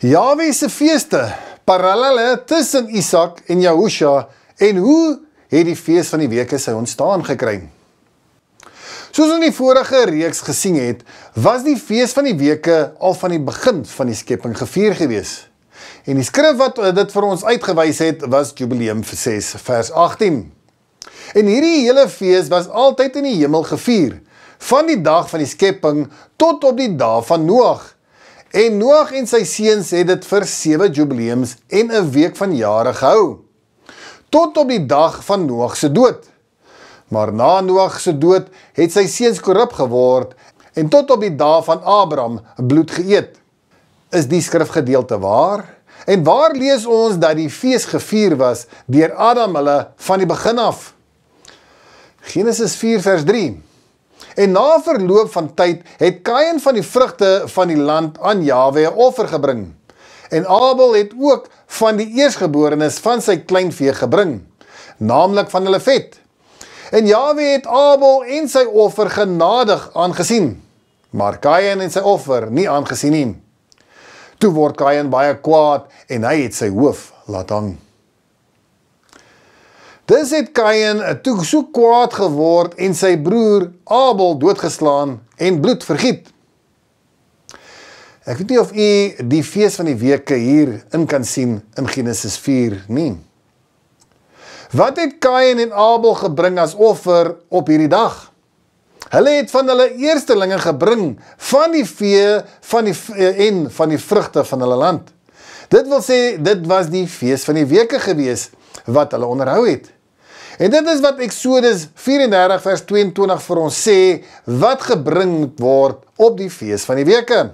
Jaweh se feeste, parallelle tussen Isak en Jahusha en hoe het die fees van die weke sy ontstaan gekry? Soos in die vorige reeks gesien het, was die fees van die weke al van die begin van die skepping gevier gewees. En die skrif wat dit vir ons uitgewys het, was Jubileum 6 vers 18. En hierdie hele fees was altyd in die hemel gevier, van die dag van die skepping tot op die dag van Noag. En Noag en sy seuns het dit vir 7 jubileums en 'n week van jare gehou. Tot op die dag van Noag se dood. Maar na Noag se dood het sy seuns korrup geword en tot op die dag van Abraham bloed geëet. Is die skrifgedeelte waar? En waar lees ons dat die fees gevier was deur Adam hulle van die begin af? Genesis 4 vers 3. En na verloop van tyd het Kain van die vrugte van die land aan Jawe 'n offer gebring. En Abel het ook van die eersgeborenes van sy kleinvee gebring, naamlik van hulle vet. En Jawe het Abel en sy offer genadig aangesien, maar Kain en sy offer nie aangesien nie. Toe word Kain baie kwaad en hy het sy hoof laat hang. Dis het Kain toe so kwaad geword en sy broer Abel doodgeslaan en bloed vergiet. Ek weet nie of u die fees van die weke hier in kan sien in Genesis 4 nie. Wat het Kain en Abel gebring as offer op hierdie dag? Hulle het van hulle eerstelinge gebring van die vee van die eh, en van die vrugte van hulle land. Dit wil sê dit was die fees van die weke gewees wat hulle onderhou het. En dit is wat Exodus 34 vers 22 vir ons sê wat gebring moet word op die fees van die weke.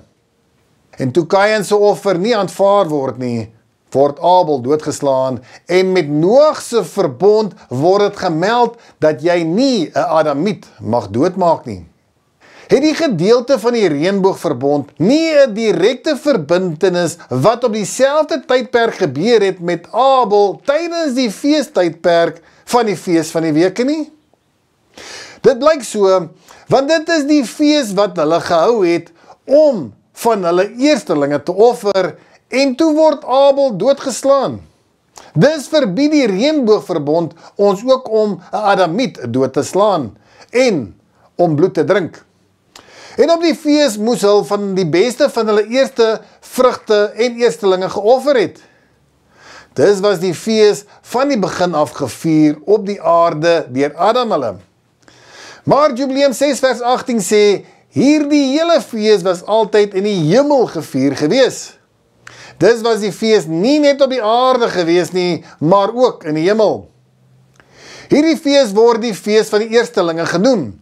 En toe Kain se offer nie aanvaar word nie, word Abel doodgeslaan en met Noag se verbond word dit gemeld dat jy nie 'n Adamiet mag doodmaak nie het die gedeelte van die reënboogverbond nie 'n direkte verbintenis wat op dieselfde tydperk gebeur het met Abel tydens die feestydperk van die fees van die weke nie. Dit blyk so want dit is die fees wat hulle gehou het om van hulle eerstelinge te offer en toe word Abel doodgeslaan. Dis verbied die reënboogverbond ons ook om 'n Adamiet dood te slaan en om bloed te drink. En op die fees moes hulle van die beste van hulle eerste vrugte en eerstelinge geoffer het. Dis was die fees van die begin af gevier op die aarde deur Adam hulle. Maar Jubileum 6 vers 18 sê hierdie hele fees was altyd in die hemel gevier gewees. Dis was die fees nie net op die aarde gewees nie, maar ook in die hemel. Hierdie fees word die fees van die eerstelinge genoem.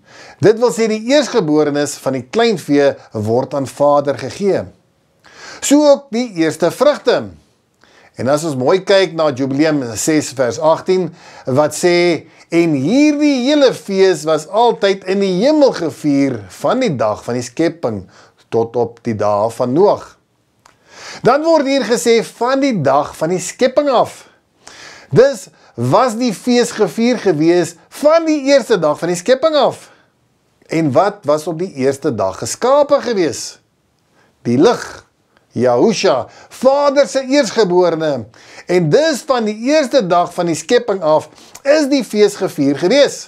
Dit wil sê die eersgeborenes van die kleinvee word aan Vader gegee. So ook die eerste vrugte. En as ons mooi kyk na Jubileum 6 vers 18 wat sê en hierdie hele fees was altyd in die hemel gevier van die dag van die skepping tot op die dag van Noag. Dan word hier gesê van die dag van die skepping af. Dus was die fees gevier gewees van die eerste dag van die skepping af. En wat was op die eerste dag geskape gewees? Die lig. Yahusha, Vader se eersgeborene. En dis van die eerste dag van die skepping af is die fees gevier gewees.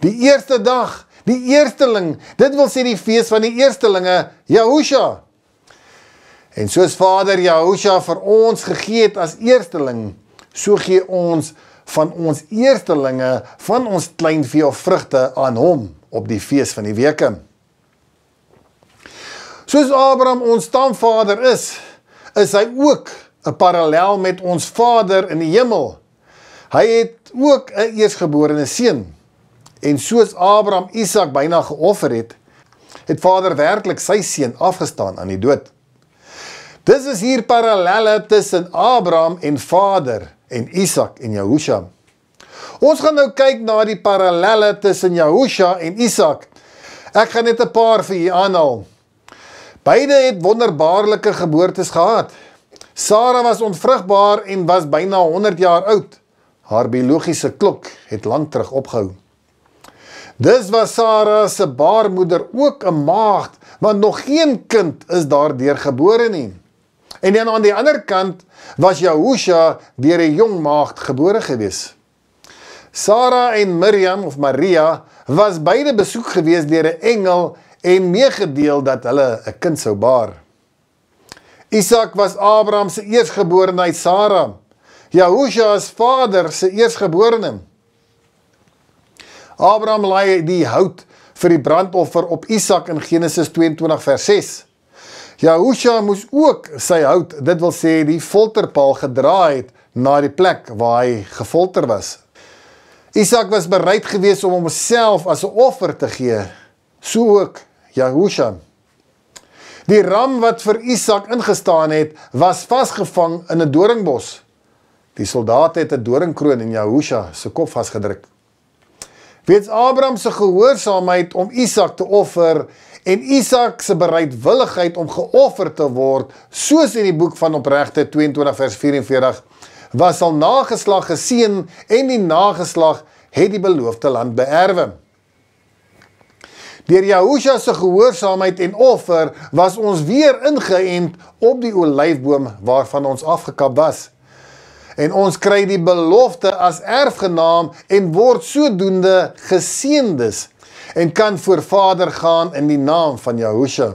Die eerste dag, die eersteling. Dit wil sê die fees van die eerstelinge, Yahusha. En soos Vader Yahusha vir ons gegee het as eersteling, so gee ons van ons eerstelinge van ons kleinvee of vrugte aan hom op die fees van die weke. Soos Abraham ons stamvader is, is hy ook 'n parallel met ons Vader in die hemel. Hy het ook 'n eersgeborene seun. En soos Abraham Isak byna geoffer het, het Vader werklik sy seun afgestaan aan die dood. Dis is hier parallelle tussen Abraham en Vader en Isak en Jehoshua. Ons gaan nou kyk na die parallelle tussen Jahosua en Isak. Ek gaan net 'n paar vir u aanhaal. Beide het wonderbaarlike geboortes gehad. Sara was ontvrugbaar en was byna 100 jaar oud. Haar biologiese klok het lank terug opgehou. Dis was Sara se baarmoeder ook 'n maagd, want nog geen kind is daardeur gebore nie. En dan aan die ander kant was Jahosua deur 'n jong maagd gebore geweest. Sarah en Miriam of Maria was beide besoek gewees deur 'n engel en meegedeel dat hulle 'n kind sou baar. Isak was Abraham se eerstgeborene uit Sarah. Jahosua se vader se eerstgeborene. Abraham laai die hout vir die brandoffer op Isak in Genesis 22 vers 6. Jahosua moes ook sy hout, dit wil sê die folterpaal gedra het na die plek waar hy gefolter was, Isak was bereid geweest om homself as 'n offer te gee, so ook Jahusha. Die ram wat vir Isak ingestaan het, was vasgevang in 'n doringbos. Die soldate het 'n doringkroon in Jahusha se kop vasgedruk. Weens Abraham se gehoorsaamheid om Isak te offer en Isak se bereidwilligheid om geoffer te word, soos in die boek van Opregte 22 vers 44, was al nageslag geseën en die nageslag het die beloofde land beerwe. Deur Jehoshua se gehoorsaamheid en offer was ons weer ingeënt op die olyfboom waarvan ons afgekap was. En ons kry die belofte as erfgenaam en word sodoende geseëndes en kan voor Vader gaan in die naam van Jehoshua.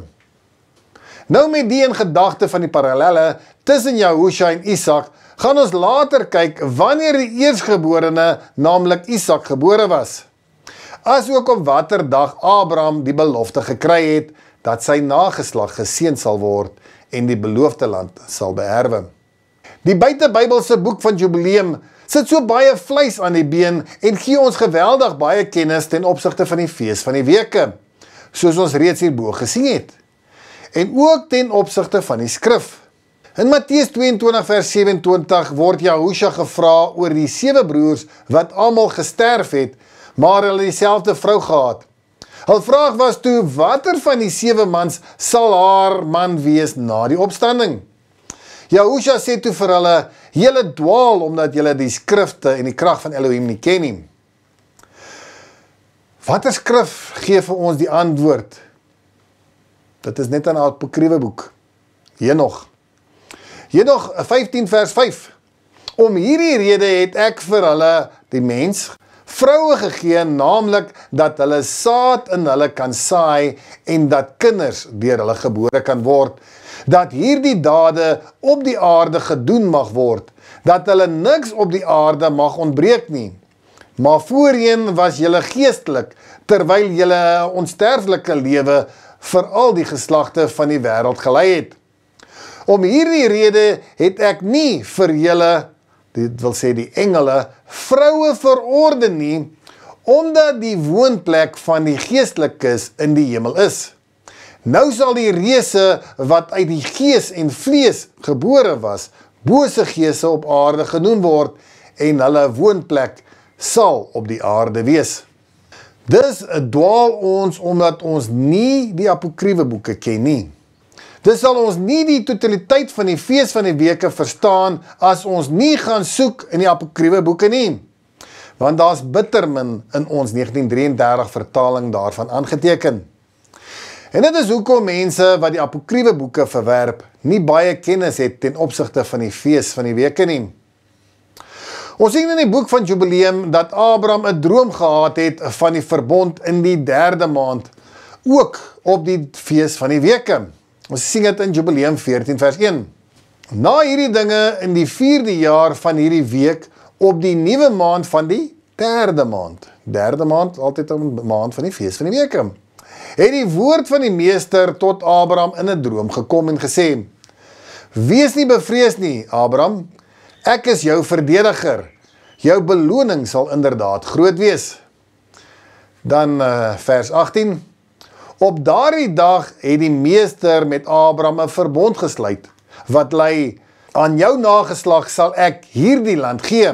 Nou met die in gedagte van die parallelle tussen Jahoshua en Isak, gaan ons later kyk wanneer die eersgeborene, naamlik Isak, gebore was. Asook op watter dag Abraham die belofte gekry het dat sy nageslag geseën sal word en die beloofde land sal beerwe. Die buitebybelse boek van Jubileum sit so baie vleis aan die been en gee ons geweldig baie kennis ten opsigte van die fees van die weke, soos ons reeds hierbo gesien het en ook ten opsigte van die skrif. In Matteus 22 vers 27 word Jahusha gevra oor die sewe broers wat almal gesterf het, maar hulle dieselfde vrou gehad. Hul vraag was toe watter van die sewe mans sal haar man wees na die opstanding. Jahusha sê toe vir hulle: "Julle dwaal omdat julle die skrifte en die krag van Elohim nie ken nie." Watter skrif gee vir ons die antwoord? Dit is net aan haar apokriewe boek. Henog. Henog 15 vers 5. Om hierdie rede het ek vir hulle die mens vroue gegee, naamlik dat hulle saad in hulle kan saai en dat kinders deur hulle gebore kan word, dat hierdie dade op die aarde gedoen mag word, dat hulle niks op die aarde mag ontbreek nie. Maar voorheen was julle geestelik terwyl julle 'n onsterflike lewe vir al die geslagte van die wêreld gelei het. Om hierdie rede het ek nie vir julle, dit wil sê die engele, vroue verorden nie, omdat die woonplek van die geestelikes in die hemel is. Nou sal die reëse wat uit die gees en vlees gebore was, bose geese op aarde genoem word en hulle woonplek sal op die aarde wees. Dis 'n dwaal ons omdat ons nie die apokryfe boeke ken nie. Dis sal ons nie die totaliteit van die fees van die weke verstaan as ons nie gaan soek in die apokryfe boeke nie. Want daar's bitter min in ons 1933 vertaling daarvan aangeteken. En dit is hoekom mense wat die apokryfe boeke verwerp, nie baie kennis het ten opsigte van die fees van die weke nie. Ons sien in die boek van Jubileum dat Abraham 'n droom gehad het van die verbond in die 3de maand ook op die fees van die weke. Ons sien dit in Jubileum 14 vers 1. Na hierdie dinge in die 4de jaar van hierdie week op die nuwe maand van die 3de maand. 3de maand altyd 'n maand van die fees van die weke. Het die woord van die meester tot Abraham in 'n droom gekom en gesê: "Wees nie bevrees nie, Abraham. Ek is jou verdediger. Jou beloning sal inderdaad groot wees. Dan uh, vers 18. Op daardie dag het die meester met Abraham 'n verbond gesluit wat lei aan jou nageslag sal ek hierdie land gee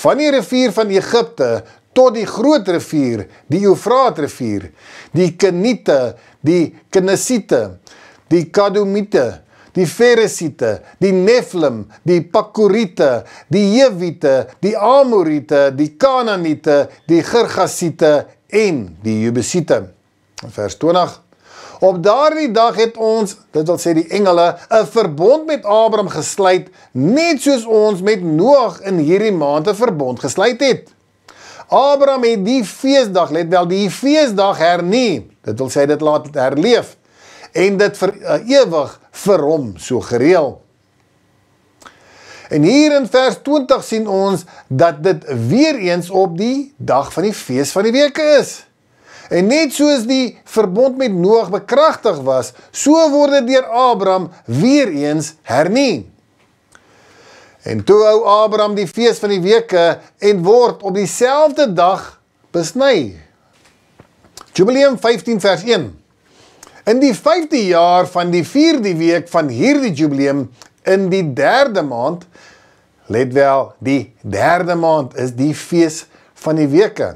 van die rivier van Egipte tot die groot rivier die Eufraatrivier die Kenite die Kenesite die Kadumite die Feresiete, die Nephilim, die Pakuriete, die Hewiete, die Amoriete, die Kanaaniete, die Girgasiete en die Jebusiete. Vers 20 Op daardie dag het ons, dit wil sê die engele, 'n verbond met Abraham gesluit, net soos ons met Noag in hierdie maand 'n verbond gesluit het. Abraham het die feesdag, let wel, die feesdag hernie. Dit wil sê dit laat herleef en dit vir uh, eh, ewig vir hom so gereël. En hier in vers 20 sien ons dat dit weer eens op die dag van die fees van die weke is. En net soos die verbond met Noag bekragtig was, so word dit deur Abraham weer eens hernie. En toe hou Abraham die fees van die weke en word op dieselfde dag besny. Jubileum 15 vers 1. In die 5de jaar van die 4de week van hierdie jubileum in die 3de maand let wel, die 3de maand is die fees van die weke.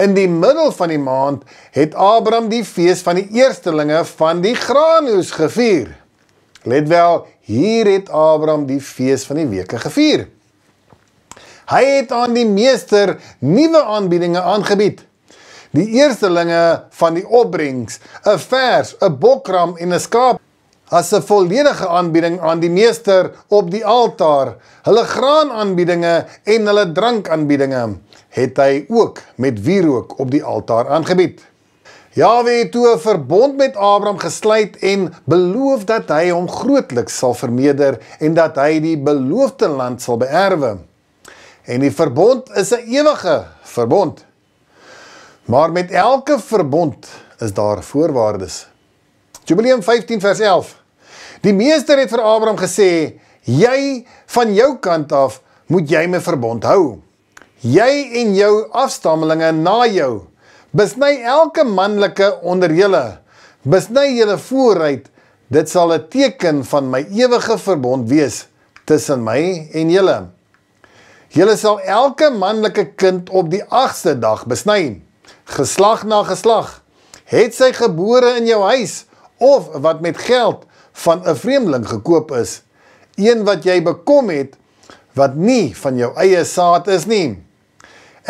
In die middel van die maand het Abraham die fees van die eerstelinge van die graanoes gevier. Let wel, hier het Abraham die fees van die weke gevier. Hy het aan die meester nuwe aanbiedinge aangebied die eerstelinge van die opbrengs, 'n vers, 'n bokram en 'n skaap as 'n volledige aanbieding aan die meester op die altaar. Hulle graanaanbiedinge en hulle drankaanbiedinge het hy ook met wierook op die altaar aangebied. Jawe het toe 'n verbond met Abraham gesluit en beloof dat hy hom grootliks sal vermeerder en dat hy die beloofde land sal beerwe. En die verbond is 'n ewige verbond. Maar met elke verbond is daar voorwaardes. Jubileum 15 vers 11. Die meester het vir Abraham gesê, jy van jou kant af moet jy my verbond hou. Jy en jou afstammelinge na jou. Besny elke manlike onder julle. Besny julle vooruit. Dit sal 'n teken van my ewige verbond wees tussen my en julle. Julle sal elke manlike kind op die 8ste dag besny geslag na geslag, het sy gebore in jou huis of wat met geld van 'n vreemdeling gekoop is, een wat jy bekom het wat nie van jou eie saad is nie.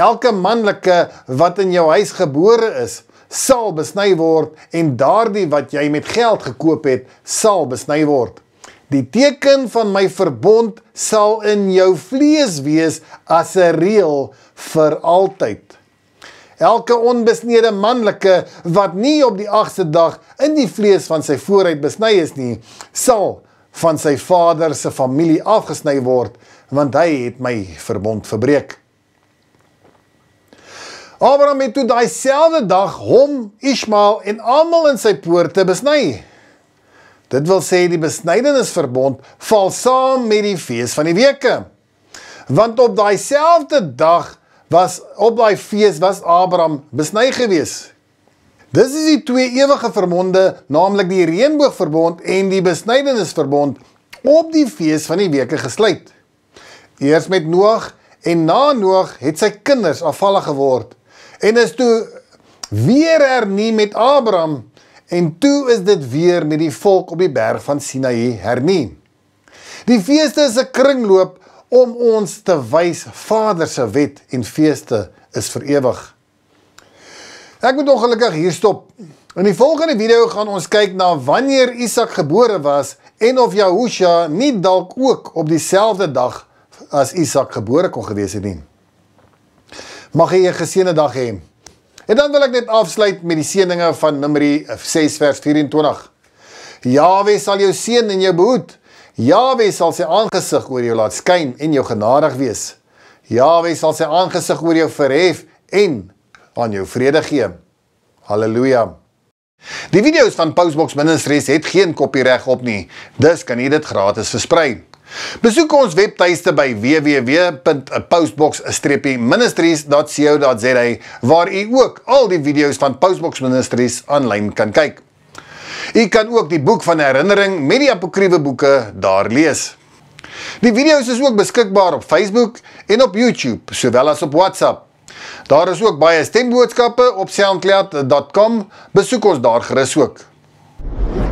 Elke manlike wat in jou huis gebore is, sal besny word en daardie wat jy met geld gekoop het, sal besny word. Die teken van my verbond sal in jou vlees wees as 'n reël vir altyd elke onbesnede manlike wat nie op die 8ste dag in die vlees van sy vooruit besny is nie, sal van sy vader se familie afgesny word, want hy het my verbond verbreek. Abraham het toe daai selfde dag hom, Ismael en almal in sy poorte besny. Dit wil sê die besnydenisverbond val saam met die fees van die weke. Want op daai selfde dag was op daai fees was Abraham besny gewees. Dis is die twee ewige verbonde, naamlik die reënboogverbond en die besnydenisverbond op die fees van die weke gesluit. Eers met Noag en na Noag het sy kinders afvallig geword en is toe weer hernie met Abraham en toe is dit weer met die volk op die berg van Sinaï hernie. Die feeste is 'n kringloop om ons te wys Vader se wet en feeste is vir ewig. Ek moet ongelukkig hier stop. In die volgende video gaan ons kyk na wanneer Isak gebore was en of Jahusha nie dalk ook op dieselfde dag as Isak gebore kon gewees het nie. Mag jy 'n geseënde dag hê. En dan wil ek net afsluit met die seëninge van Numeri 6 eh, vers 24. Jaweh sal jou seën en jou behoed. Jawe sal sy aangesig oor jou laat skyn en jou genadig wees. Jawe sal sy aangesig oor jou verhef en aan jou vrede gee. Halleluja. Die video's van Postbox Ministries het geen kopiereg op nie. Dus kan jy dit gratis versprei. Besoek ons webtuiste by www.postbox-ministries.co.za waar jy ook al die video's van Postbox Ministries aanlyn kan kyk. U kan ook die boek van herinnering met die apokryfe boeke daar lees. Die video's is ook beskikbaar op Facebook en op YouTube, sowel as op WhatsApp. Daar is ook baie stemboodskappe op soundcloud.com, besoek ons daar gerus ook. Thank you.